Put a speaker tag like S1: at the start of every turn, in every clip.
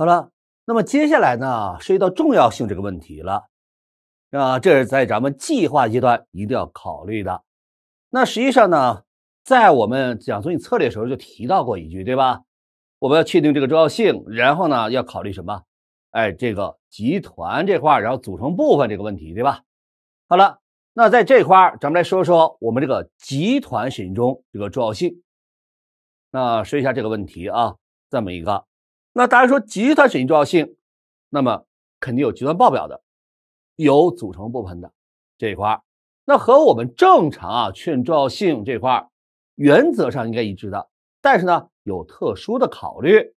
S1: 好了，那么接下来呢，涉及到重要性这个问题了，啊，这是在咱们计划阶段一定要考虑的。那实际上呢，在我们讲总体策略的时候就提到过一句，对吧？我们要确定这个重要性，然后呢要考虑什么？哎，这个集团这块，然后组成部分这个问题，对吧？好了，那在这块咱们来说说我们这个集团型中这个重要性。那说一下这个问题啊，这么一个。那当然说集团审计重要性，那么肯定有集团报表的，有组成部分的这一块那和我们正常啊，确认重要性这块原则上应该一致的，但是呢，有特殊的考虑。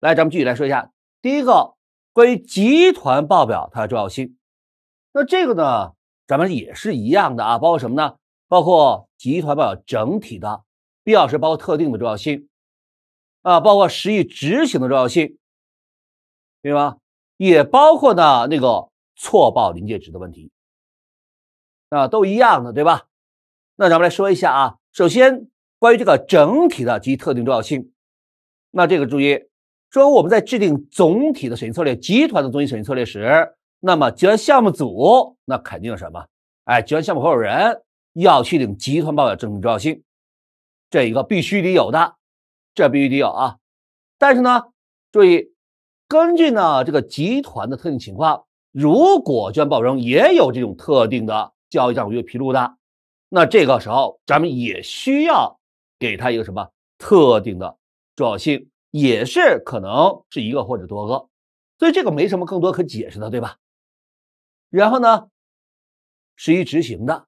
S1: 来，咱们具体来说一下，第一个关于集团报表它的重要性，那这个呢，咱们也是一样的啊，包括什么呢？包括集团报表整体的必要，是包括特定的重要性。啊，包括实际执行的重要性，明白吗？也包括呢那个错报临界值的问题，啊，都一样的，对吧？那咱们来说一下啊，首先关于这个整体的及特定重要性，那这个注意，说我们在制定总体的审计策略、集团的总体审计策略时，那么集团项目组那肯定什么？哎，集团项目合伙人要去领集团报表整体重要性，这一个必须得有的。这必须得有啊，但是呢，注意，根据呢这个集团的特定情况，如果捐报中也有这种特定的交易账户月披露的，那这个时候咱们也需要给他一个什么特定的重要性，也是可能是一个或者多个，所以这个没什么更多可解释的，对吧？然后呢，适宜执行的，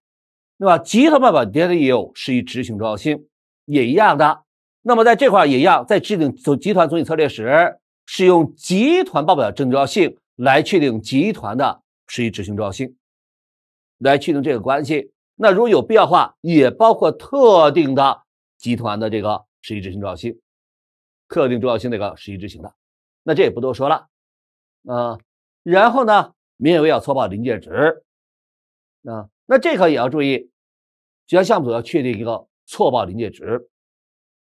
S1: 对吧？集团报表 t a 也有适宜执行重要性，也一样的。那么，在这块也要在制定总集团总体策略时，使用集团报表的重要性来确定集团的实际执行重要性，来确定这个关系。那如果有必要的话，也包括特定的集团的这个实际执行重要性、特定重要性那个实际执行的。那这也不多说了，啊，然后呢，明眼位要错报临界值，啊，那这块也要注意，就像项目组要确定一个错报临界值。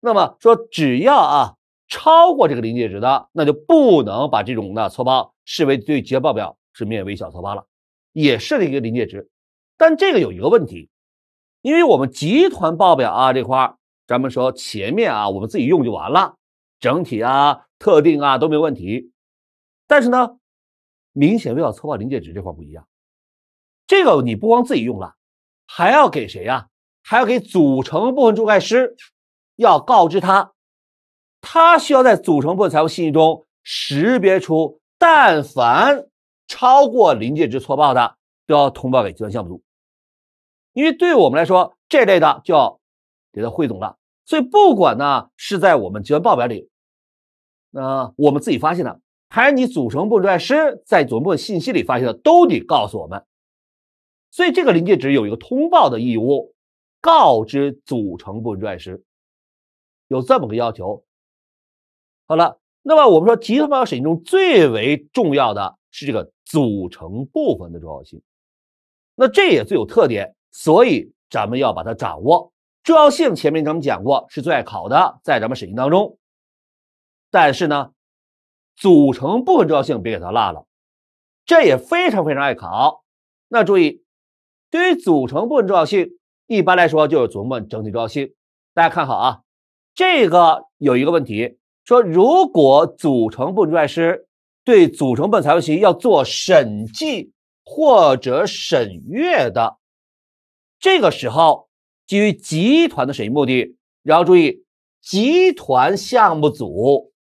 S1: 那么说，只要啊超过这个临界值的，那就不能把这种的错报视为对集报表是面为小错报了，也设了一个临界值。但这个有一个问题，因为我们集团报表啊这块，咱们说前面啊我们自己用就完了，整体啊、特定啊都没问题。但是呢，明显微小错报临界值这块不一样，这个你不光自己用了，还要给谁呀？还要给组成部分注册师。要告知他，他需要在组成部分财务信息中识别出，但凡超过临界值错报的，都要通报给集团项目组。因为对我们来说，这类的就要给他汇总了。所以不管呢是在我们集团报表里，那我们自己发现的，还是你组成部分师在组成部分信息里发现的，都得告诉我们。所以这个临界值有一个通报的义务，告知组成部分师。有这么个要求，好了，那么我们说集合方法审题中最为重要的是这个组成部分的重要性，那这也最有特点，所以咱们要把它掌握重要性。前面咱们讲过是最爱考的，在咱们审题当中，但是呢，组成部分重要性别给它落了，这也非常非常爱考。那注意，对于组成部分重要性，一般来说就是琢磨整体重要性，大家看好啊。这个有一个问题，说如果组成部分师对组成部分财务信息要做审计或者审阅的，这个时候基于集团的审计目的，然后注意集团项目组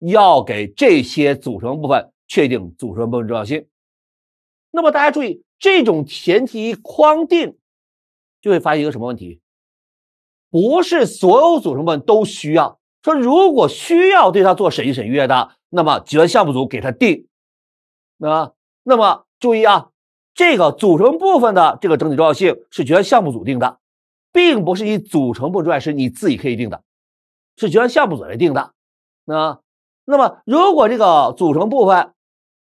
S1: 要给这些组成部分确定组成部分重要性。那么大家注意，这种前提框定就会发现一个什么问题？不是所有组成部分都需要说，如果需要对它做审计审阅的，那么结算项目组给它定。那那么注意啊，这个组成部分的这个整体重要性是决算项目组定的，并不是你组成部分之外是你自己可以定的，是结算项目组来定的。那那么如果这个组成部分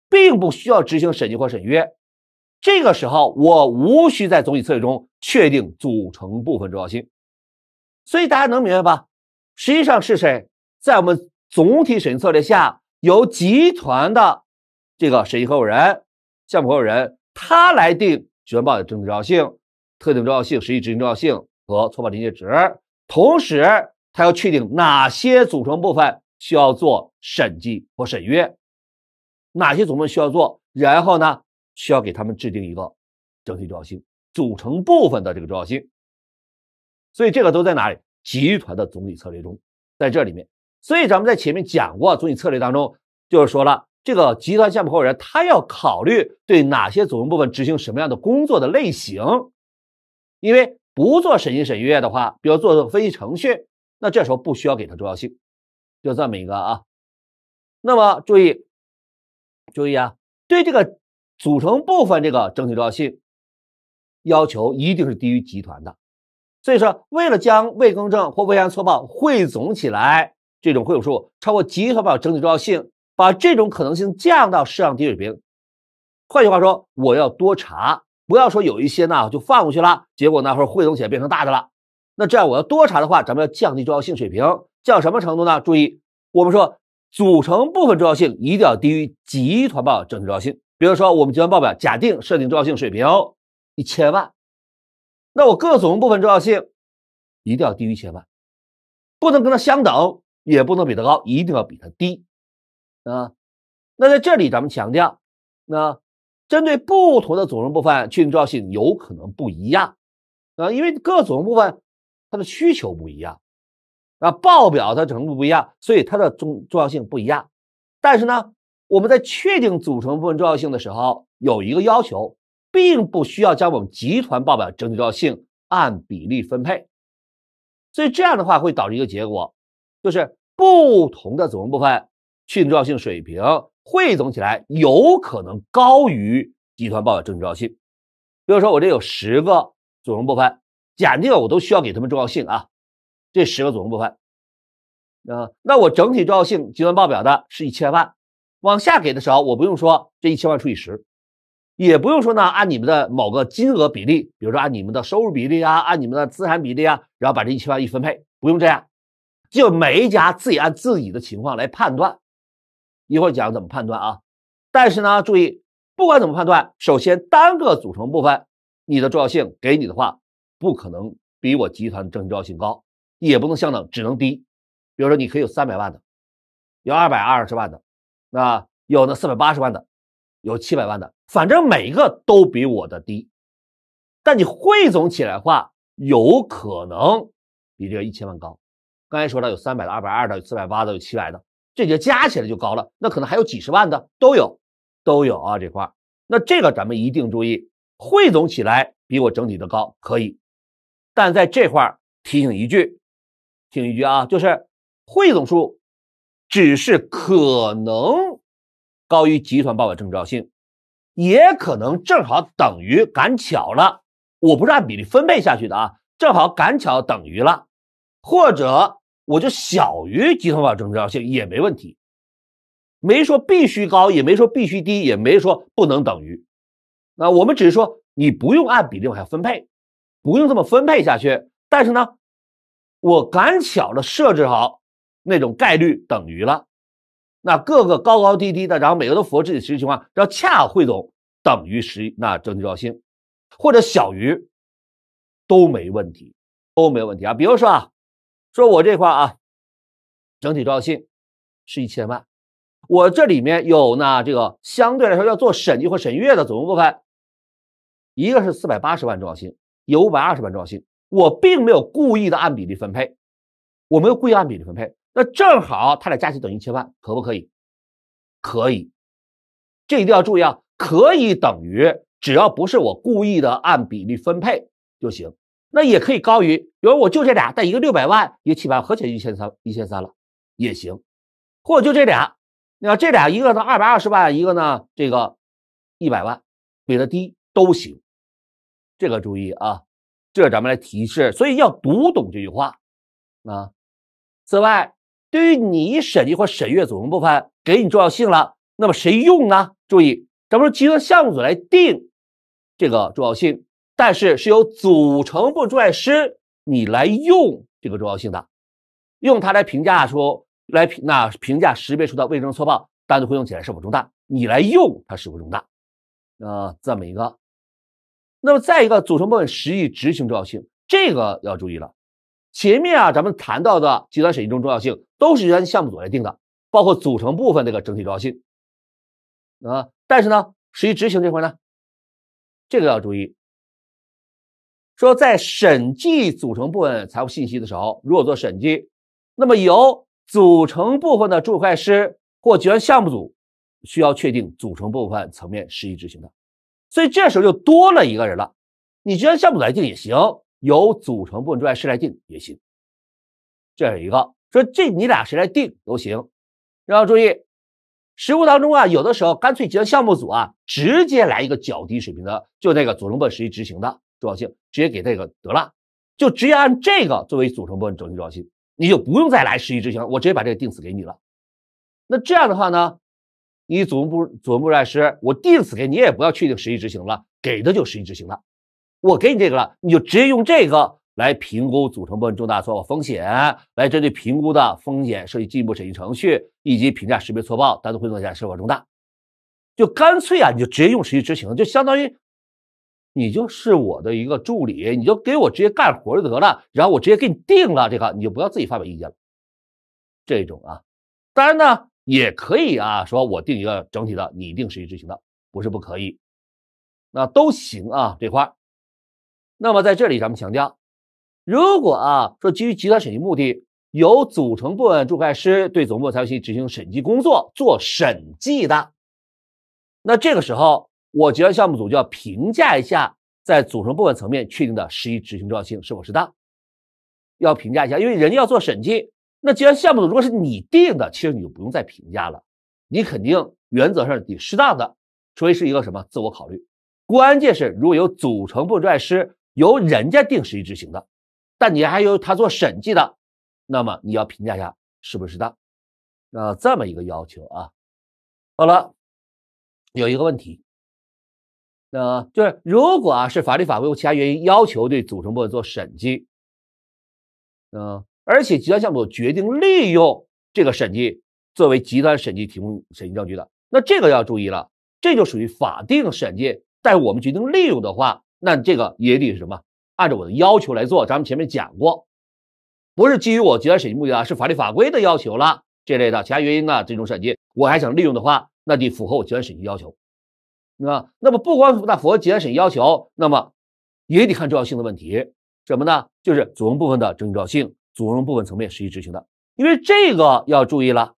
S1: 并不需要执行审计或审阅，这个时候我无需在总体策略中确定组成部分重要性。所以大家能明白吧？实际上是谁在我们总体审计策略下，由集团的这个审计合伙人、项目合伙人，他来定决报的整体重要性、特定重要性、实际执行重要性和错报临界值，同时他要确定哪些组成部分需要做审计或审阅，哪些组成部分需要做，然后呢，需要给他们制定一个整体重要性、组成部分的这个重要性。所以这个都在哪里？集团的总体策略中，在这里面。所以咱们在前面讲过，总体策略当中就是说了，这个集团项目合伙人他要考虑对哪些组成部分执行什么样的工作的类型。因为不做审计审阅的话，比如做分析程序，那这时候不需要给他重要性，就这么一个啊。那么注意，注意啊，对这个组成部分这个整体重要性要求一定是低于集团的。所以说，为了将未更正或未按错报汇总起来，这种汇总数超过集团报整体重要性，把这种可能性降到市场低水平。换句话说，我要多查，不要说有一些呢就放过去了，结果呢者汇总起来变成大的了。那这样我要多查的话，咱们要降低重要性水平，降什么程度呢？注意，我们说组成部分重要性一定要低于集团报整体重要性。比如说，我们集团报表假定设定重要性水平一千万。那我各组成部分重要性一定要低于千万，不能跟它相等，也不能比它高，一定要比它低，啊。那在这里咱们强调，那针对不同的组成部分，确定重要性有可能不一样，啊，因为各组成部分它的需求不一样，啊，报表它程度不一样，所以它的重重要性不一样。但是呢，我们在确定组成部分重要性的时候，有一个要求。并不需要将我们集团报表整体重要性按比例分配，所以这样的话会导致一个结果，就是不同的组成部分去重要性水平汇总起来有可能高于集团报表整体重要性。比如说我这有十个组成部分，假定我都需要给他们重要性啊，这十个组成部分，啊，那我整体重要性集团报表的是一千万，往下给的时候我不用说这一千万除以十。也不用说呢，按你们的某个金额比例，比如说按你们的收入比例啊，按你们的资产比例啊，然后把这一千万一分配，不用这样，就每一家自己按自己的情况来判断。一会儿讲怎么判断啊。但是呢，注意，不管怎么判断，首先单个组成部分，你的重要性给你的话，不可能比我集团的重要性高，也不能相等，只能低。比如说，你可以有三百万的，有二百二十万的，那有那四百八十万的。有七百万的，反正每一个都比我的低，但你汇总起来的话，有可能比这个一千万高。刚才说了，有三百的、二百二的、有四百八的、有七百的，这些加起来就高了。那可能还有几十万的都有，都有啊这块。那这个咱们一定注意，汇总起来比我整体的高可以，但在这块提醒一句，听一句啊，就是汇总数只是可能。高于集团报表正照性，也可能正好等于，赶巧了。我不是按比例分配下去的啊，正好赶巧等于了，或者我就小于集团报表正照性也没问题，没说必须高，也没说必须低，也没说不能等于。那我们只是说，你不用按比例往下分配，不用这么分配下去，但是呢，我赶巧的设置好那种概率等于了。那各个高高低低的，然后每个都符合自己实际情况，然后恰汇总等于十那整体重要性，或者小于都没问题，都没问题啊。比如说啊，说我这块啊，整体重要性是一千万，我这里面有呢这个相对来说要做审计或审阅的组成部分，一个是四百八十万重要性，有五百二十万重要性，我并没有故意的按比例分配，我没有故意按比例分配。那正好，他俩加起等于七百万，可不可以？可以，这一定要注意啊！可以等于，只要不是我故意的按比例分配就行。那也可以高于，比如我就这俩，但一个六百万，一个七百万，合起来一千三，一千三了也行。或者就这俩，你这俩，一个呢二百二十万，一个呢这个一百万，比它低都行。这个注意啊，这咱们来提示，所以要读懂这句话。啊。此外。对于你审计或审阅组成部分给你重要性了，那么谁用呢？注意，咱们说集合项目组来定这个重要性，但是是由组成部分师你来用这个重要性的，用它来评价出来评那评价识别出的卫生错报单独会用起来是否重大，你来用它是否重大，呃，这么一个。那么再一个，组成部分实际执行重要性，这个要注意了。前面啊，咱们谈到的集团审计中重要性都是由项目组来定的，包括组成部分这个整体重要性啊。但是呢，实际执行这块呢，这个要注意。说在审计组成部分财务信息的时候，如果做审计，那么由组成部分的注册会计师或集团项目组需要确定组成部分层面实际执行的。所以这时候就多了一个人了，你集团项目组来定也行。由组成部分专业师来定也行，这是一个说这你俩谁来定都行。然后注意，实务当中啊，有的时候干脆几个项目组啊，直接来一个较低水平的，就那个组成部分实际执行的重要性，直接给那个得了，就直接按这个作为组成部分整体重要性，你就不用再来实际执行，我直接把这个定死给你了。那这样的话呢，你组部组部分师，我定死给你，也不要确定实际执行了，给的就实际执行了。我给你这个了，你就直接用这个来评估组成部分重大错误风险，来针对评估的风险设计进一步审计程序，以及评价识别错报单独汇总一下是否重大。就干脆啊，你就直接用实际执行，就相当于你就是我的一个助理，你就给我直接干活就得了。然后我直接给你定了这个，你就不要自己发表意见了。这种啊，当然呢也可以啊，说我定一个整体的，你定实际执行的，不是不可以，那都行啊这块。那么在这里，咱们强调，如果啊说基于集团审计目的，由组成部分注册师对总部财务信息执行审计工作做审计的，那这个时候我集团项目组就要评价一下，在组成部分层面确定的十一执行重要性是否适当，要评价一下，因为人家要做审计，那既然项目组如果是你定的，其实你就不用再评价了，你肯定原则上得适当的，除非是一个什么自我考虑，关键是如果有组成部分注册师。由人家定时际执行的，但你还由他做审计的，那么你要评价一下是不是的，那这么一个要求啊。好了，有一个问题，那就是如果啊是法律法规或其他原因要求对组成部分做审计，嗯，而且集团项目决定利用这个审计作为集团审计提供审计证据的，那这个要注意了，这就属于法定审计，但我们决定利用的话。那这个也得是什么？按照我的要求来做。咱们前面讲过，不是基于我结算审计目的啊，是法律法规的要求了这类的其他原因啊，这种审计我还想利用的话，那得符合我结算审计要求，那那么不光符合结算审计要求，那么也得看重要性的问题，什么呢？就是组成部分的征兆性，组成部分层面实际执行的，因为这个要注意了，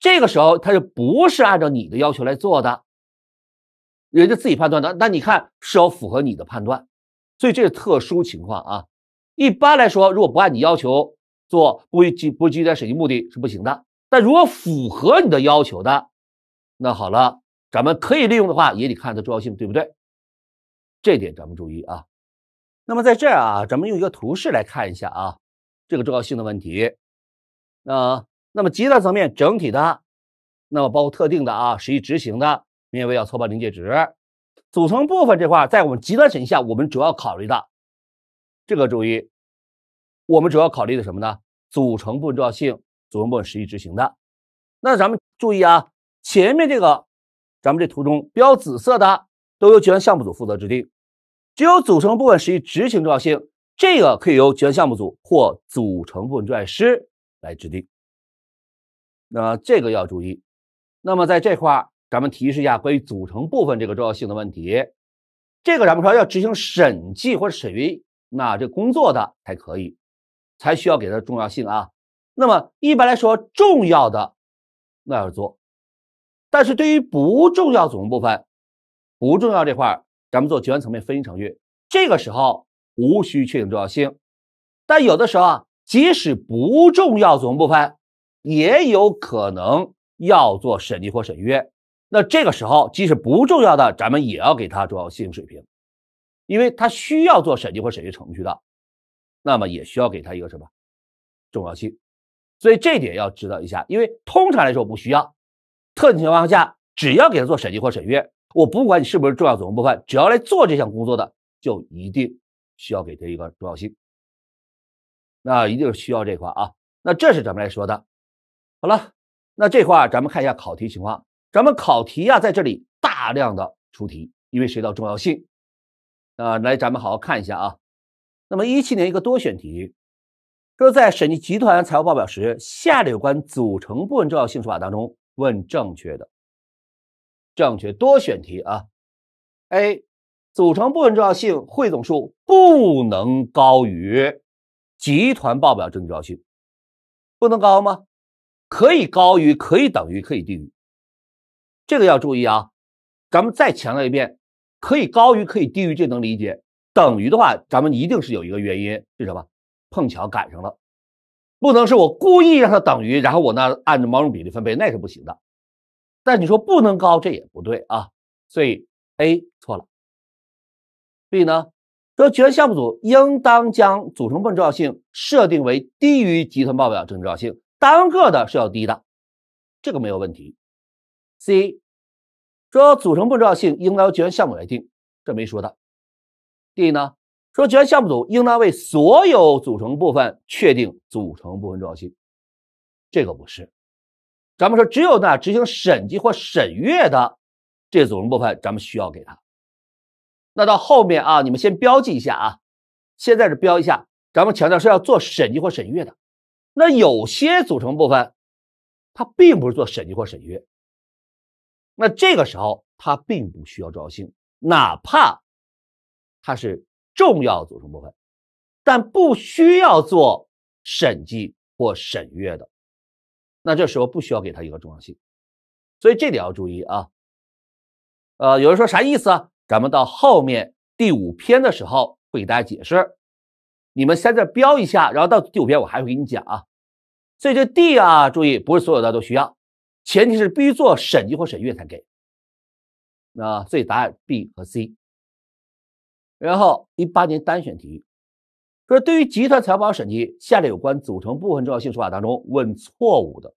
S1: 这个时候它就不是按照你的要求来做的。人家自己判断的，那你看是否符合你的判断？所以这是特殊情况啊。一般来说，如果不按你要求做，不基不基于审计目的是不行的。但如果符合你的要求的，那好了，咱们可以利用的话，也得看它重要性，对不对？这点咱们注意啊。那么在这儿啊，咱们用一个图示来看一下啊，这个重要性的问题。那那么，极团层面整体的，那么包括特定的啊，实际执行的。因为要错报临界值，组成部分这块，在我们极端情况下，我们主要考虑的这个注意，我们主要考虑的什么呢？组成部分重要性，组成部分实际执行的。那咱们注意啊，前面这个，咱们这图中标紫色的，都由集团项目组负责制定。只有组成部分实际执行重要性，这个可以由集团项目组或组成部分专业师来制定。那这个要注意。那么在这块咱们提示一下关于组成部分这个重要性的问题，这个咱们说要执行审计或者审阅那这工作的才可以，才需要给它重要性啊。那么一般来说重要的那要做，但是对于不重要组成部分、不重要这块，咱们做决团层面分析程序，这个时候无需确定重要性。但有的时候啊，即使不重要组成部分，也有可能要做审计或审阅。那这个时候，即使不重要的，咱们也要给它重要性水平，因为它需要做审计或审阅程序的，那么也需要给它一个什么重要性，所以这点要知道一下。因为通常来说不需要，特定情况下，只要给他做审计或审阅，我不管你是不是重要组成部分，只要来做这项工作的，就一定需要给它一个重要性。那一定是需要这块啊。那这是咱们来说的，好了，那这块咱们看一下考题情况。咱们考题啊，在这里大量的出题，因为谁的重要性啊？来，咱们好好看一下啊。那么一七年一个多选题，说在审计集团财务报表时，下列有关组成部分重要性说法当中，问正确的，正确多选题啊。A. 组成部分重要性汇总数不能高于集团报表重要性，不能高吗？可以高于，可以等于，可以低于。这个要注意啊，咱们再强调一遍，可以高于，可以低于，这能理解。等于的话，咱们一定是有一个原因，是什么？碰巧赶上了，不能是我故意让它等于，然后我呢按照某种比例分配，那是不行的。但你说不能高，这也不对啊。所以 A 错了。B 呢？说集团项目组应当将组成部分重要性设定为低于集团报表正重要性，单个的是要低的，这个没有问题。C 说，组成部分重要性应当由集团项目来定，这没说的。D 呢说，集团项目组应当为所有组成部分确定组成部分重要性，这个不是。咱们说，只有那执行审计或审阅的这组成部分，咱们需要给他。那到后面啊，你们先标记一下啊，现在是标一下。咱们强调是要做审计或审阅的，那有些组成部分，它并不是做审计或审阅。那这个时候，它并不需要重要性，哪怕它是重要组成部分，但不需要做审计或审阅的，那这时候不需要给它一个重要性，所以这点要注意啊。呃，有人说啥意思啊？咱们到后面第五篇的时候会给大家解释，你们先在标一下，然后到第五篇我还会给你讲啊。所以这 D 啊，注意不是所有的都需要。前提是必须做审计或审阅才给，那所以答案 B 和 C。然后一八年单选题，说对于集团财务报表审计，下列有关组成部分重要性说法当中问错误的，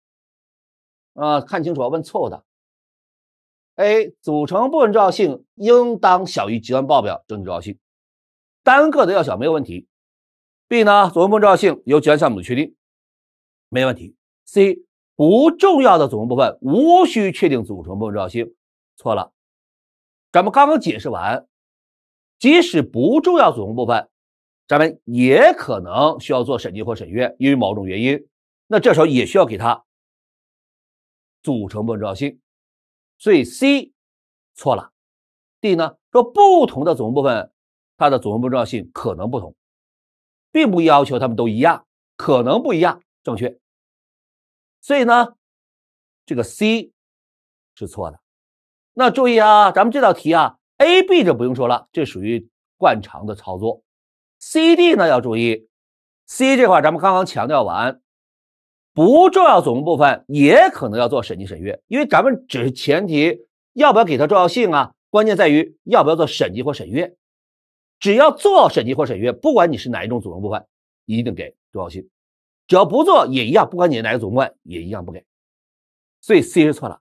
S1: 啊，看清楚啊，问错误的。A 组成部分重要性应当小于集团报表整体重要性，单个的要小没有问题。B 呢组成部分重要性由集团项目组确定，没问题。C。不重要的组成部分无需确定组成部分重要性，错了。咱们刚刚解释完，即使不重要组成部分，咱们也可能需要做审计或审阅，因为某种原因，那这时候也需要给它组成部分重要性。所以 C 错了。D 呢？说不同的组成部分，它的组成部分重要性可能不同，并不要求它们都一样，可能不一样，正确。所以呢，这个 C 是错的。那注意啊，咱们这道题啊，AB 就不用说了，这属于惯常的操作。CD 呢要注意，C 这块咱们刚刚强调完，不重要组成部分也可能要做审计、审阅，因为咱们只是前提要不要给它重要性啊？关键在于要不要做审计或审阅。只要做审计或审阅，不管你是哪一种组成部分，一定给重要性。只要不做也一样，不管你哪个组成部也一样不给，所以 C 是错了。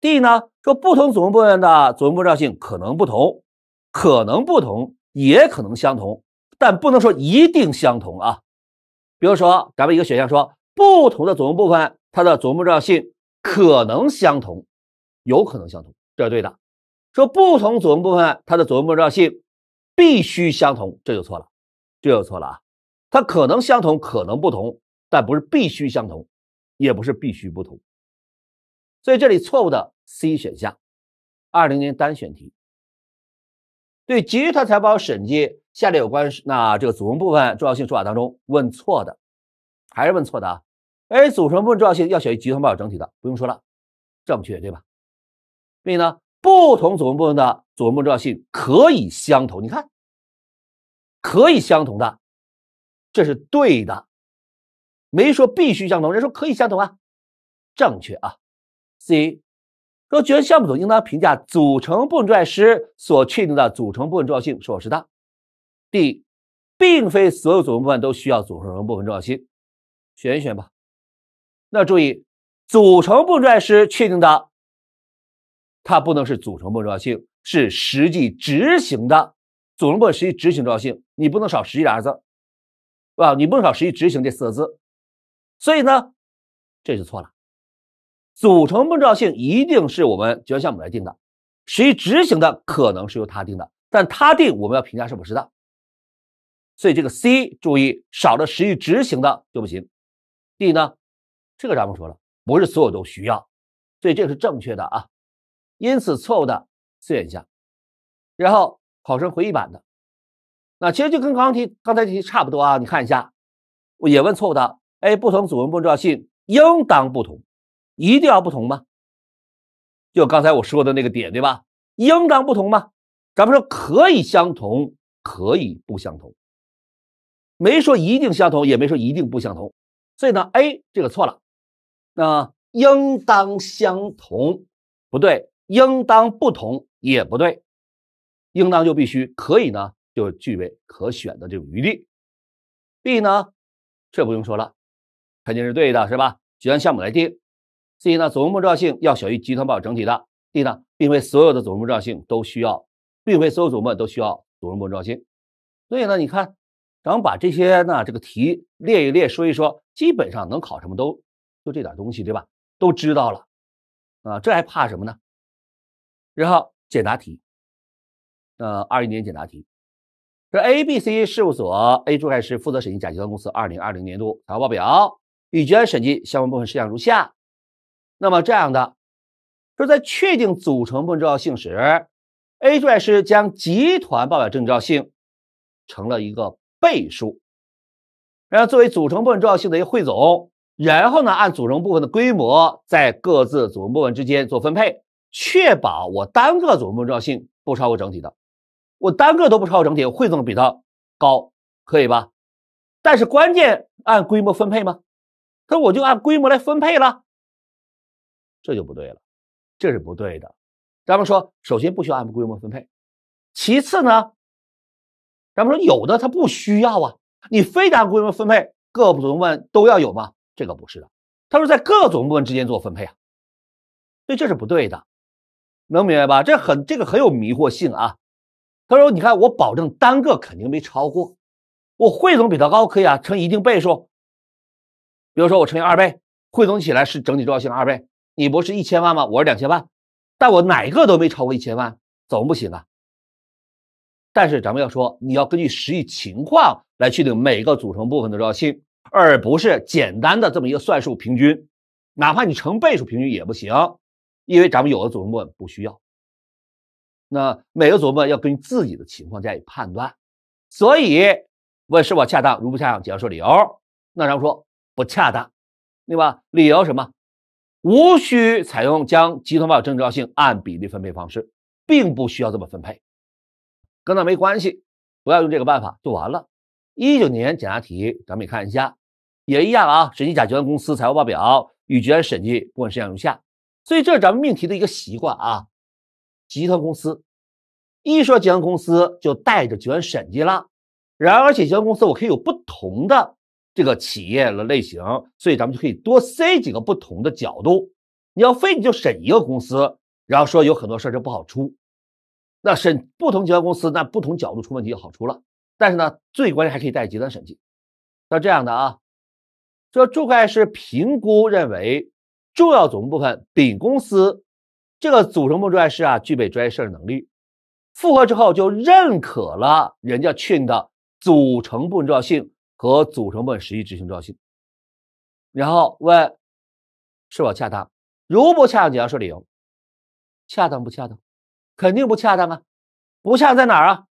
S1: D 呢说不同组成部分的组成部分性可能不同，可能不同，也可能相同，但不能说一定相同啊。比如说咱们一个选项说不同的组成部分它的组成部分性可能相同，有可能相同，这是对的。说不同组成部分它的组成部分性必须相同，这就错了，这就错了啊。它可能相同，可能不同。但不是必须相同，也不是必须不同，所以这里错误的 C 选项。二零年单选题，对集团财报审计下列有关那这个组成部分重要性说法当中问错的，还是问错的啊？A 组成部分重要性要小于集团报表整体的，不用说了，正确对吧？B 呢？不同组成部分的组成部分重要性可以相同，你看，可以相同的，这是对的。没说必须相同，人说可以相同啊，正确啊。C 说，决得项目组应当评价组成部分损失所确定的组成部分重要性是否适当。D 并非所有组成部分都需要组成部分重要性，选一选吧。那注意，组成部分损失确定的，它不能是组成部分重要性，是实际执行的组成部分实际执行重要性，你不能少实际个字，对吧？你不能少实际执行这四个字。所以呢，这就错了。组成重要性一定是我们决策项目来定的，实际执行的可能是由他定的，但他定我们要评价是否适当。所以这个 C 注意少了实际执行的就不行。D 呢，这个咱们说了，不是所有都需要，所以这个是正确的啊。因此错误的 C 选项。然后考生回忆版的，那其实就跟刚刚题刚才题差不多啊。你看一下，我也问错误的。哎，不同组文不知道信应当不同，一定要不同吗？就刚才我说的那个点，对吧？应当不同吗？咱们说可以相同，可以不相同，没说一定相同，也没说一定不相同。所以呢，A 这个错了。那应当相同不对，应当不同也不对，应当就必须，可以呢就具备可选的这种余地。B 呢，这不用说了。肯定是对的，是吧？就按项目来定。C 呢，总目标性要小于集团报整体的。D 呢，并非所有的总目标性都需要，并非所有组目都需要总目标性。所以呢，你看，咱们把这些呢，这个题列一列，说一说，基本上能考什么都就这点东西，对吧？都知道了啊，这还怕什么呢？然后简答题，呃，二一年简答题，这 A、B、C 事务所 A 朱海是负责审计甲集团公司二零二零年度财务报表。决案审计相关部分事项如下，那么这样的说，在确定组成部分重要性时，A 注册师将集团报表重要性成了一个倍数，然后作为组成部分重要性的一个汇总，然后呢按组成部分的规模在各自组成部分之间做分配，确保我单个组成部分重要性不超过整体的，我单个都不超过整体，汇总比它高，可以吧？但是关键按规模分配吗？那我就按规模来分配了，这就不对了，这是不对的。咱们说，首先不需要按规模分配，其次呢，咱们说有的他不需要啊，你非得按规模分配，各部门都要有吗？这个不是的。他说在各组成部分之间做分配啊，所以这是不对的，能明白吧？这很这个很有迷惑性啊。他说，你看我保证单个肯定没超过，我汇总比他高可以啊，乘一定倍数。比如说我乘以二倍，汇总起来是整体重要性二倍。你不是一千万吗？我是两千万，但我哪个都没超过一千万，怎么不行啊？但是咱们要说，你要根据实际情况来确定每个组成部分的重要性，而不是简单的这么一个算术平均。哪怕你成倍数平均也不行，因为咱们有的组成部分不需要。那每个组成部分要根据自己的情况加以判断。所以问是否恰当，如不恰当，简要说理由。那咱们说。不恰当，对吧？理由什么？无需采用将集团报表正交性按比例分配方式，并不需要这么分配，跟那没关系。不要用这个办法就完了。一九年简答题，咱们也看一下，也一样啊。审计甲集团公司财务报表与集团审计过程事项如下。所以这是咱们命题的一个习惯啊。集团公司一说集团公司就带着集团审计了，然而且集团公司我可以有不同的。这个企业的类型，所以咱们就可以多塞几个不同的角度。你要非你就审一个公司，然后说有很多事儿就不好出。那审不同几团公司，那不同角度出问题就好出了。但是呢，最关键还可以带极端审计。那这样的啊，说注册会是师评估认为重要组成部分丙公司这个组成部分注册师啊具备专业设置能力，复核之后就认可了人家确定的组成部分重要性。和组成部分实际执行重要性，然后问是否恰当，如不恰当，你要说理由。恰当不恰当？肯定不恰当啊！不恰在哪儿啊？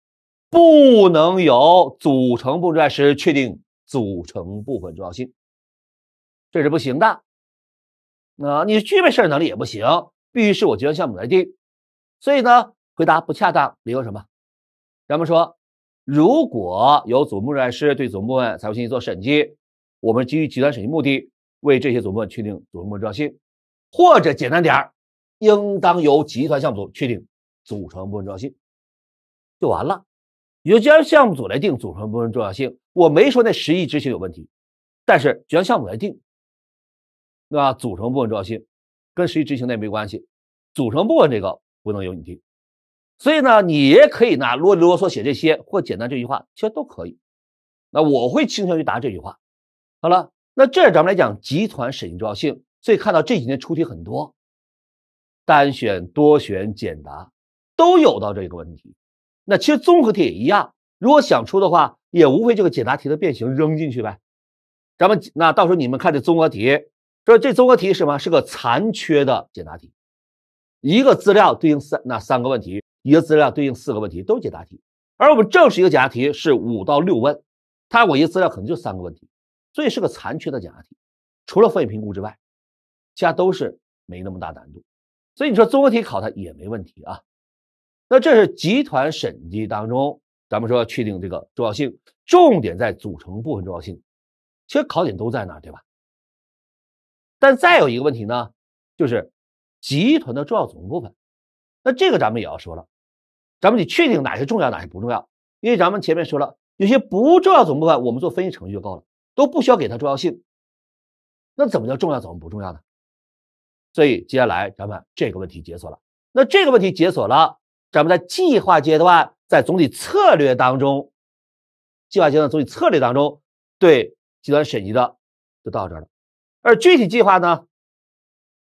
S1: 不能由组成部分来时确定组成部分重要性，这是不行的。啊，你具备设计能力也不行，必须是我集团项目来定。所以呢，回答不恰当，理由什么？咱们说。如果有总部人计师对总部门财务信息做审计，我们基于集团审计目的为这些总部确定组成部分重要性，或者简单点儿，应当由集团项目组确定组成部分重要性，就完了。由集团项目组来定组成部分重要性，我没说那实际执行有问题，但是集团项目来定，对吧？组成部分重要性跟实际执行那没关系，组成部分这个不能由你定。所以呢，你也可以呢啰里啰嗦写这些，或简单这句话，其实都可以。那我会倾向于答这句话。好了，那这咱们来讲集团审计重要性。所以看到这几年出题很多，单选、多选、简答都有到这个问题。那其实综合题也一样，如果想出的话，也无非这个简答题的变形扔进去呗。咱们那到时候你们看这综合题，说这综合题什么？是个残缺的简答题，一个资料对应三那三个问题。一个资料对应四个问题都是答题，而我们正式一个解答题是五到六问，它我一个资料可能就三个问题，所以是个残缺的解答题。除了风险评估之外，其他都是没那么大难度。所以你说综合题考它也没问题啊。那这是集团审计当中，咱们说确定这个重要性，重点在组成部分重要性，其实考点都在那，对吧？但再有一个问题呢，就是集团的重要组成部分。那这个咱们也要说了，咱们得确定哪些重要，哪些不重要。因为咱们前面说了，有些不重要总部分，我们做分析程序就够了，都不需要给它重要性。那怎么叫重要，怎么不重要呢？所以接下来咱们这个问题解锁了。那这个问题解锁了，咱们在计划阶段，在总体策略当中，计划阶段总体策略当中对集团审计的就到这了。而具体计划呢？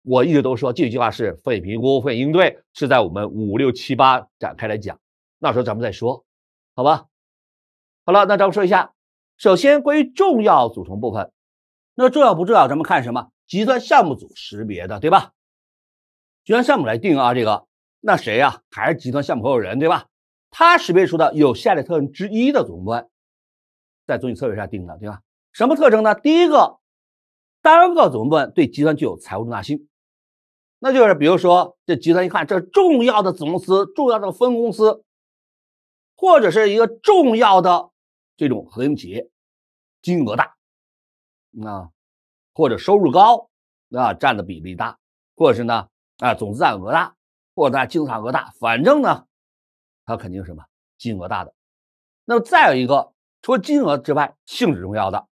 S1: 我一直都说，这句话是费评估、费应对，是在我们五六七八展开来讲，那时候咱们再说，好吧？好了，那咱们说一下，首先关于重要组成部分，那重要不重要？咱们看什么？集团项目组识别的，对吧？集团项目来定啊，这个，那谁呀？还是集团项目合伙人，对吧？他识别出的有下列特征之一的总成部分，在总体策略下定的，对吧？什么特征呢？第一个，单个总部分对集团具有财务重大性。那就是比如说，这集团一看，这重要的子公司、重要的分公司，或者是一个重要的这种合营业，金额大，啊，或者收入高，啊，占的比例大，或者是呢，啊，总资产额大，或者它净资产额大，反正呢，它肯定什么金额大的。那么再有一个，除金额之外，性质重要的，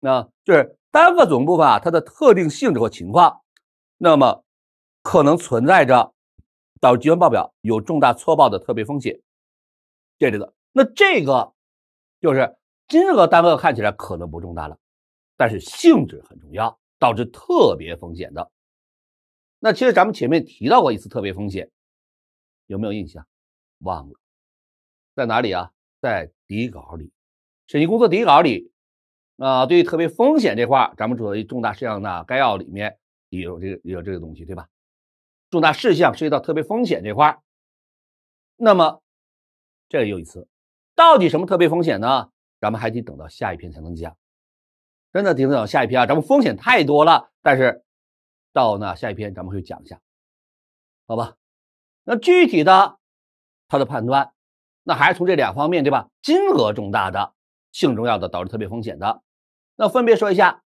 S1: 那就是单个总部分啊，它的特定性质和情况。那么。可能存在着导致集团报表有重大错报的特别风险，这里的那这个就是金额单个看起来可能不重大了，但是性质很重要，导致特别风险的。那其实咱们前面提到过一次特别风险，有没有印象？忘了在哪里啊？在底稿里，审计工作底稿里啊，对于特别风险这块，咱们主要重大事项的概要里面也有这个也有这个东西，对吧？重大事项涉及到特别风险这块那么这个又一次，到底什么特别风险呢？咱们还得等到下一篇才能讲，真的得等到下一篇啊！咱们风险太多了，但是到那下一篇咱们会讲一下，好吧？那具体的它的判断，那还是从这两方面对吧？金额重大的、性重要的导致特别风险的，那分别说一下。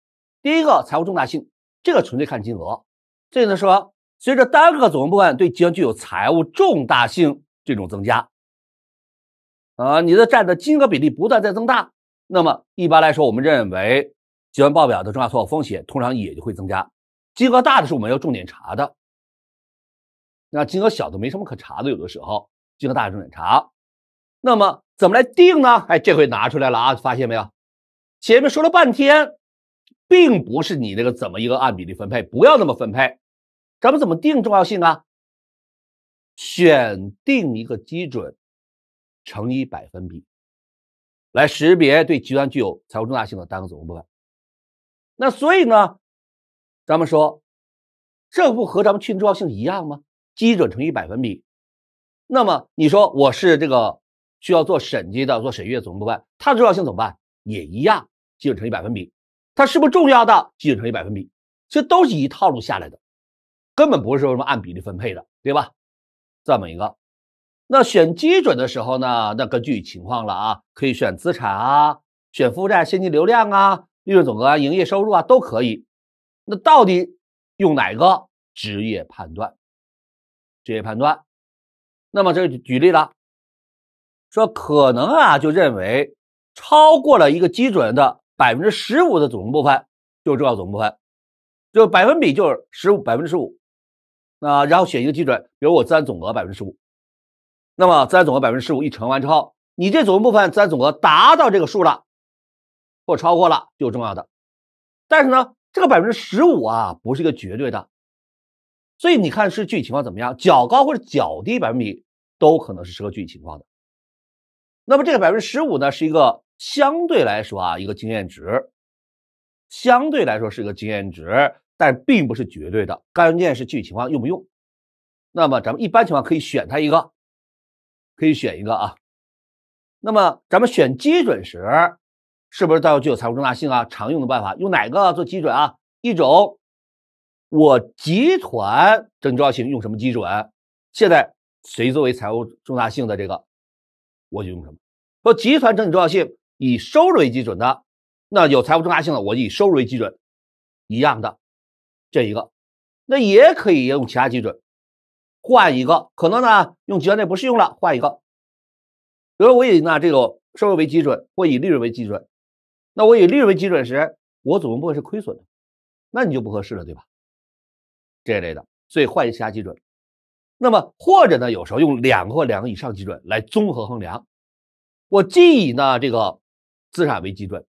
S1: 第一个财务重大性，这个纯粹看金额，这呢说。随着单个总部案对集团具有财务重大性这种增加，啊，你的占的金额比例不断在增大，那么一般来说，我们认为集团报表的重大错误风险通常也就会增加。金额大的是我们要重点查的，那金额小的没什么可查的。有的时候金额大重点查，那么怎么来定呢？哎，这回拿出来了啊，发现没有？前面说了半天，并不是你那个怎么一个按比例分配，不要那么分配。咱们怎么定重要性啊？选定一个基准，乘以百分比，来识别对集团具有财务重大性的单个组成部分。那所以呢，咱们说这不和咱们确定重要性一样吗？基准乘以百分比。那么你说我是这个需要做审计的、做审阅总部分，它的重要性怎么办？也一样，基准乘以百分比。它是不重要的，基准乘以百分比。这都是一套路下来的。根本不是说什么按比例分配的，对吧？这么一个，那选基准的时候呢，那根据情况了啊，可以选资产啊，选负债、现金流量啊、利润总额啊、营业收入啊，都可以。那到底用哪个？职业判断，职业判断。那么这举例了，说可能啊，就认为超过了一个基准的百分之十五的组成部分，就重要组成部分，就百分比就是十五百分之十五。那然后选一个基准，比如我资产总额百分之十五，那么资产总额百分之十五一乘完之后，你这组成部分资产总额达到这个数了，或超过了就重要的。但是呢，这个百分之十五啊不是一个绝对的，所以你看是具体情况怎么样，较高或者较低百分比都可能是适合具体情况的。那么这个百分之十五呢是一个相对来说啊一个经验值，相对来说是一个经验值。但并不是绝对的，关键是具体情况用不用。那么咱们一般情况可以选它一个，可以选一个啊。那么咱们选基准时，是不是都要具有财务重大性啊？常用的办法用哪个做基准啊？一种，我集团整体重要性用什么基准？现在谁作为财务重大性的这个，我就用什么。说集团整体重要性以收入为基准的，那有财务重大性的，我以收入为基准，一样的。这一个，那也可以用其他基准，换一个，可能呢用其他润不适用了，换一个，比如我以呢这个收入为基准，或以利润为基准，那我以利润为基准时，我总共不会是亏损的？那你就不合适了，对吧？这一类的，所以换一下基准，那么或者呢，有时候用两个或两个以上基准来综合衡量，我既以呢这个资产为基准，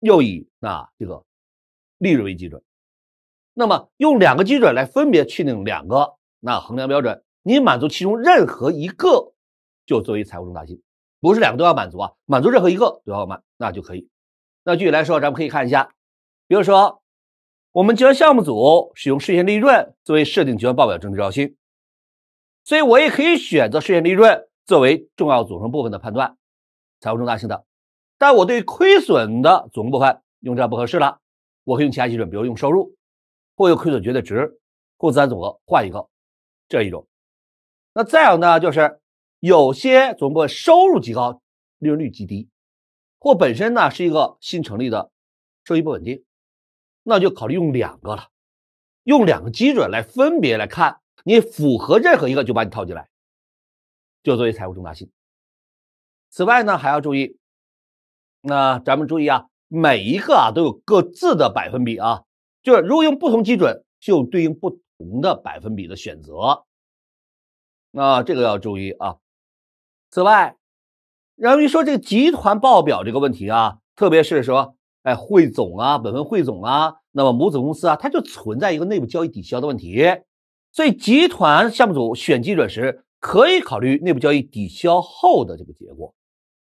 S1: 又以啊这个利润为基准。那么用两个基准来分别确定两个那衡量标准，你满足其中任何一个就作为财务重大性，不是两个都要满足啊，满足任何一个都要满，那就可以。那具体来说，咱们可以看一下，比如说我们集团项目组使用税前利润作为设定集团报表政治重要性，所以我也可以选择税前利润作为重要组成部分的判断，财务重大性的。但我对亏损的组成部分用这样不合适了，我可以用其他基准，比如用收入。或有亏损绝对值，或资产总额，换一个，这一种。那再有呢，就是有些总部收入极高，利润率极低，或本身呢是一个新成立的，收益不稳定，那就考虑用两个了，用两个基准来分别来看，你符合任何一个就把你套进来，就作为财务重大性。此外呢，还要注意，那咱们注意啊，每一个啊都有各自的百分比啊。就是如果用不同基准，就对应不同的百分比的选择，那这个要注意啊。此外，然后一说这个集团报表这个问题啊，特别是说，哎，汇总啊，本分汇总啊，那么母子公司啊，它就存在一个内部交易抵消的问题。所以集团项目组选基准时，可以考虑内部交易抵消后的这个结果。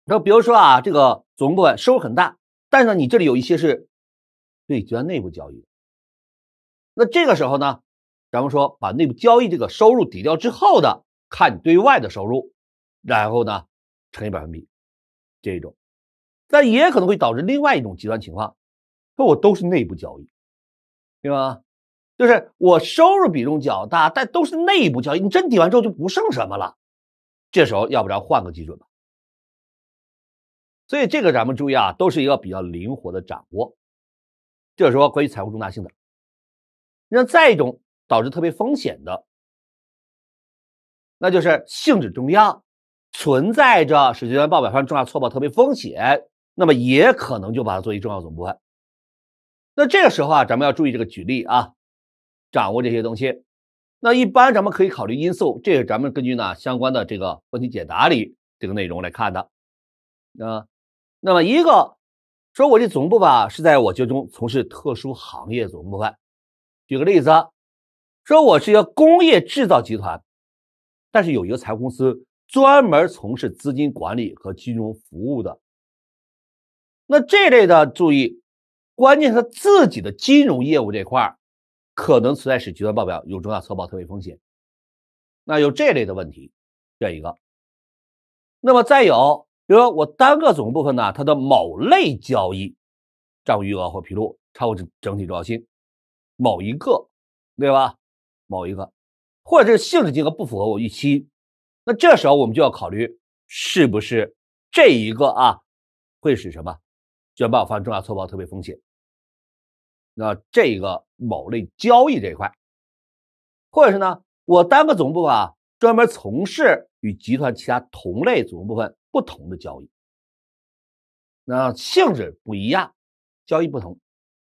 S1: 那比如说啊，这个总部司收入很大，但是呢，你这里有一些是对集团内部交易。那这个时候呢，咱们说把内部交易这个收入抵掉之后的，看你对外的收入，然后呢乘以百分比，这一种。但也可能会导致另外一种极端情况，那我都是内部交易，对吧？就是我收入比重较大，但都是内部交易，你真抵完之后就不剩什么了。这时候要不然换个基准吧。所以这个咱们注意啊，都是一个比较灵活的掌握，就是说关于财务重大性的。那再一种导致特别风险的，那就是性质重要，存在着使集团报表上重大错报特别风险，那么也可能就把它作为重要总部分。那这个时候啊，咱们要注意这个举例啊，掌握这些东西。那一般咱们可以考虑因素，这是咱们根据呢相关的这个问题解答里这个内容来看的啊。那么一个说我这总部吧是在我局中从事特殊行业总部分，举个例子，说我是一个工业制造集团，但是有一个财务公司专门从事资金管理和金融服务的。那这类的注意，关键是他自己的金融业务这块可能存在使集团报表有重大错报特别风险。那有这类的问题，这一个。那么再有，比如说我单个总部分呢，它的某类交易账务余额或披露超过整整体重要性。某一个，对吧？某一个，或者这个性质金额不符合我预期，那这时候我们就要考虑是不是这一个啊会使什么，就要把我发生重大错报特别风险。那这个某类交易这一块，或者是呢，我单个总部啊专门从事与集团其他同类组成部分不同的交易，那性质不一样，交易不同。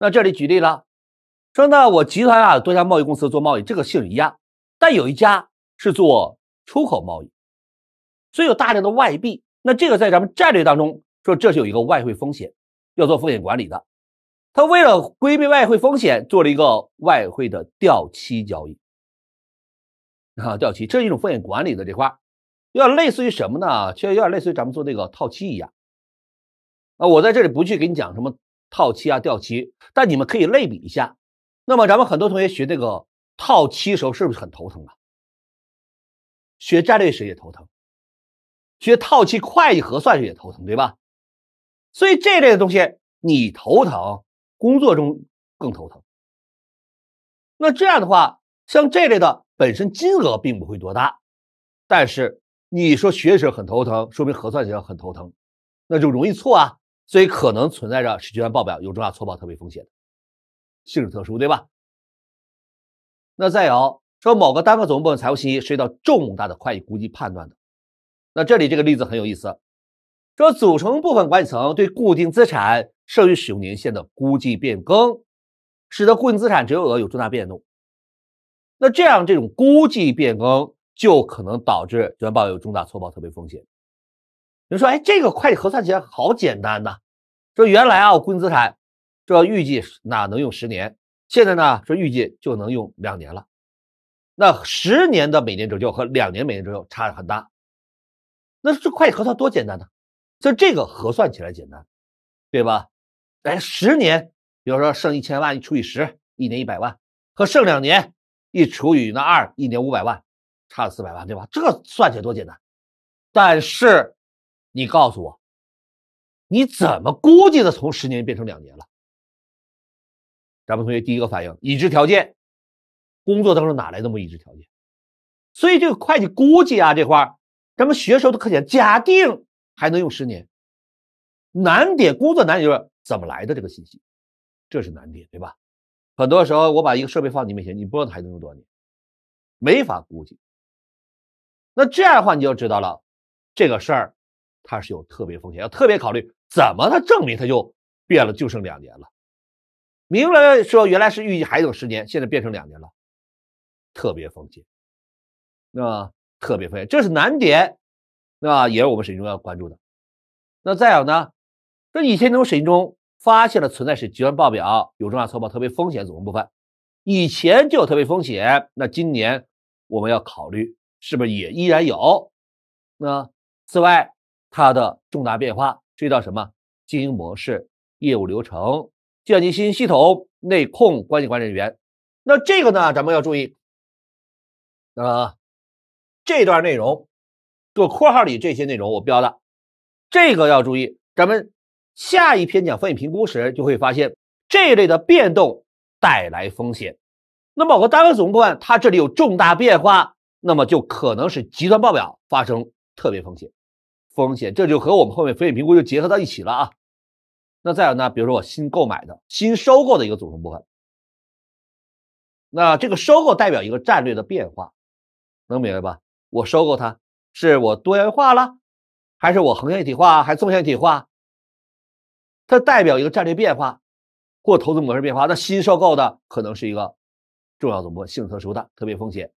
S1: 那这里举例了。说呢，我集团啊多家贸易公司做贸易，这个性质一样，但有一家是做出口贸易，所以有大量的外币。那这个在咱们战略当中，说这是有一个外汇风险，要做风险管理的。他为了规避外汇风险，做了一个外汇的掉期交易啊，掉期，这是一种风险管理的这块有点类似于什么呢？其实有点类似于咱们做那个套期一样。啊，我在这里不去给你讲什么套期啊、掉期，但你们可以类比一下。那么咱们很多同学学这个套期时候是不是很头疼啊？学战略时也头疼，学套期会计核算时也头疼，对吧？所以这类的东西你头疼，工作中更头疼。那这样的话，像这类的本身金额并不会多大，但是你说学时很头疼，说明核算起来很头疼，那就容易错啊，所以可能存在着试卷报表有重大错报特别风险。性质特殊，对吧？那再有说某个单个组成部分财务信息涉及到重大的会计估计判断的，那这里这个例子很有意思，说组成部分管理层对固定资产剩余使用年限的估计变更，使得固定资产折旧额有重大变动。那这样这种估计变更就可能导致原报表有重大错报特别风险。比如说，哎，这个会计核算起来好简单呐，说原来啊，我固定资产。说预计哪能用十年？现在呢？说预计就能用两年了。那十年的每年折旧和两年每年折旧差很大。那这会计核算多简单呢？就这个核算起来简单，对吧？哎，十年，比如说剩一千万，一除以十，一年一百万；和剩两年，一除以那二，一年五百万，差了四百万，对吧？这算起来多简单。但是你告诉我，你怎么估计的？从十年变成两年了？咱们同学第一个反应，已知条件，工作当中哪来那么已知条件？所以这个会计估计啊这块，咱们学时候都课讲，假定还能用十年。难点工作难点就是怎么来的这个信息，这是难点对吧？很多时候我把一个设备放你面前，你不知道它还能用多少年，没法估计。那这样的话你就知道了，这个事儿它是有特别风险，要特别考虑怎么它证明它就变了，就剩两年了。明来说原来是预计还有十年，现在变成两年了，特别风险，那特别风险这是难点，那也是我们审计中要关注的。那再有呢，说以前从审计中发现了存在是极端报表、有重大错报、特别风险组成部分，以前就有特别风险，那今年我们要考虑是不是也依然有？那此外它的重大变化涉及到什么？经营模式、业务流程。计算机信息系统内控关键管理人员，那这个呢，咱们要注意，啊，这段内容，做括号里这些内容我标的，这个要注意，咱们下一篇讲风险评估时就会发现，这一类的变动带来风险，那么某个单位总部分它这里有重大变化，那么就可能是极端报表发生特别风险，风险，这就和我们后面风险评估就结合到一起了啊。那再有呢？比如说我新购买的、新收购的一个组成部分，那这个收购代表一个战略的变化，能明白吧？我收购它，是我多元化了，还是我横向一体化，还纵向一体化？它代表一个战略变化或投资模式变化。那新收购的可能是一个重要总部分，特殊的特别风险。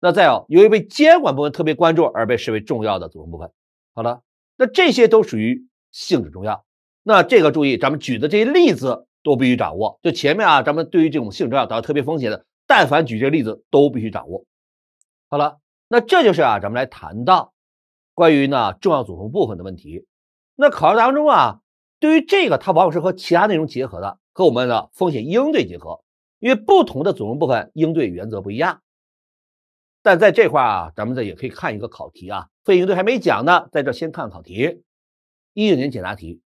S1: 那再有，由于被监管部门特别关注而被视为重要的组成部分。好了，那这些都属于性质重要。那这个注意，咱们举的这些例子都必须掌握。就前面啊，咱们对于这种性质啊，达到特别风险的，但凡举这个例子，都必须掌握。好了，那这就是啊，咱们来谈到关于呢重要组成部分的问题。那考试当中啊，对于这个，它往往是和其他内容结合的，和我们的风险应对结合，因为不同的组成部分应对原则不一样。但在这块啊，咱们这也可以看一个考题啊，非应对还没讲呢，在这先看考题，一九年简答题。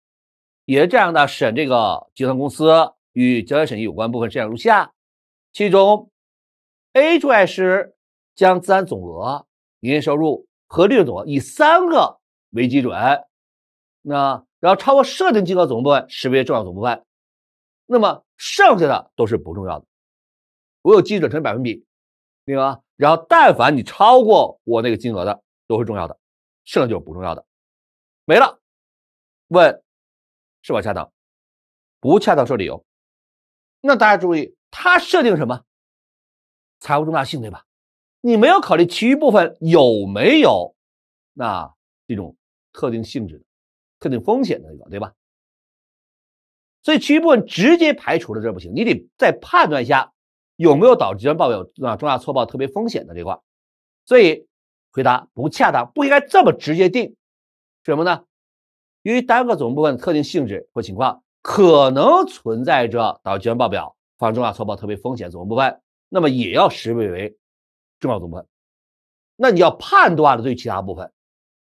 S1: 也是这样的，审这个集团公司与交易审议有关部分，这样如下：其中，A 注来师将资产总额、营业收入和利润总额以三个为基准，那然后超过设定金额总部分识别重要总部分，那么剩下的都是不重要的，我有基准乘百分比，明白吗？然后但凡你超过我那个金额的都是重要的，剩下就是不重要的，没了。问。是否恰当？不恰当，说理由。那大家注意，它设定什么？财务重大性，对吧？你没有考虑其余部分有没有那这种特定性质、特定风险的这个，对吧？所以其余部分直接排除了，这不行。你得再判断一下有没有导致这报表有啊重大错报、特别风险的这块。所以回答不恰当，不应该这么直接定，是什么呢？由于单个总部分特定性质或情况可能存在着导致计算报表发生重大错报特别风险总部分，那么也要识别为重要总部分。那你要判断了，对其他部分，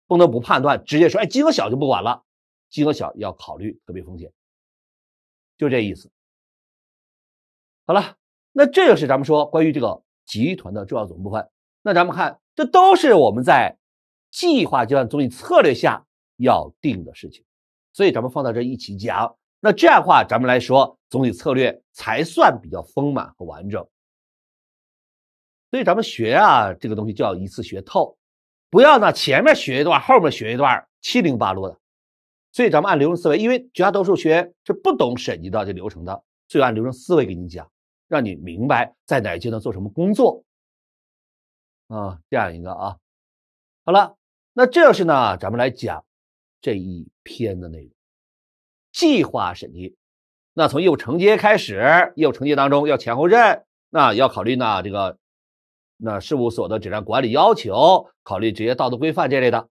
S1: 不能不判断，直接说哎，金额小就不管了，金额小要考虑特别风险，就这意思。好了，那这就是咱们说关于这个集团的重要组成部分。那咱们看，这都是我们在计划阶段总体策略下。要定的事情，所以咱们放到这一起讲。那这样的话，咱们来说总体策略才算比较丰满和完整。所以咱们学啊，这个东西就要一次学透，不要呢前面学一段，后面学一段，七零八落的。所以咱们按流程思维，因为绝大多数学员是不懂审计到这流程的，所以按流程思维给你讲，让你明白在哪个阶段做什么工作。啊，这样一个啊，好了，那这要是呢，咱们来讲。这一篇的内容，计划审计，那从业务承接开始，业务承接当中要前后任，那要考虑呢这个，那事务所的质量管理要求，考虑职业道德规范这类的，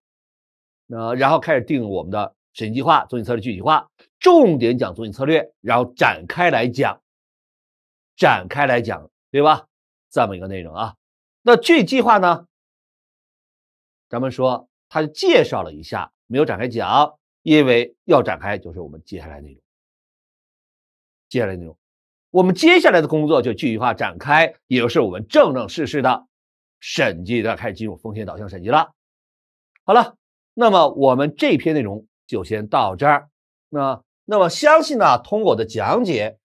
S1: 那然后开始定我们的审计计划，总体策略具体化，重点讲总体策略，然后展开来讲，展开来讲，对吧？这么一个内容啊，那具体计划呢，咱们说他介绍了一下。没有展开讲，因为要展开就是我们接下来内容。接下来内容，我们接下来的工作就具体化展开，也就是我们正正式式的审计的开，始进入风险导向审计了。好了，那么我们这篇内容就先到这儿。那那么，相信呢，通过我的讲解，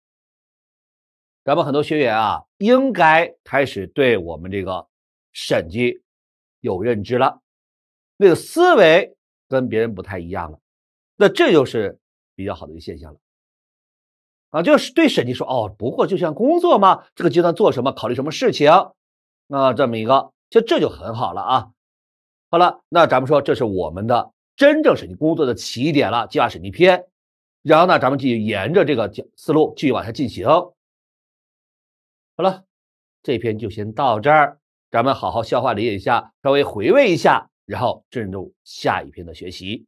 S1: 咱们很多学员啊，应该开始对我们这个审计有认知了，那个思维。跟别人不太一样了，那这就是比较好的一个现象了，啊，就是对审计说哦，不过就像工作嘛，这个阶段做什么，考虑什么事情，那这么一个，就这就很好了啊。好了，那咱们说这是我们的真正审计工作的起点了，计划审计篇。然后呢，咱们继续沿着这个思路继续往下进行。好了，这篇就先到这儿，咱们好好消化理解一下，稍微回味一下。然后进入下一篇的学习。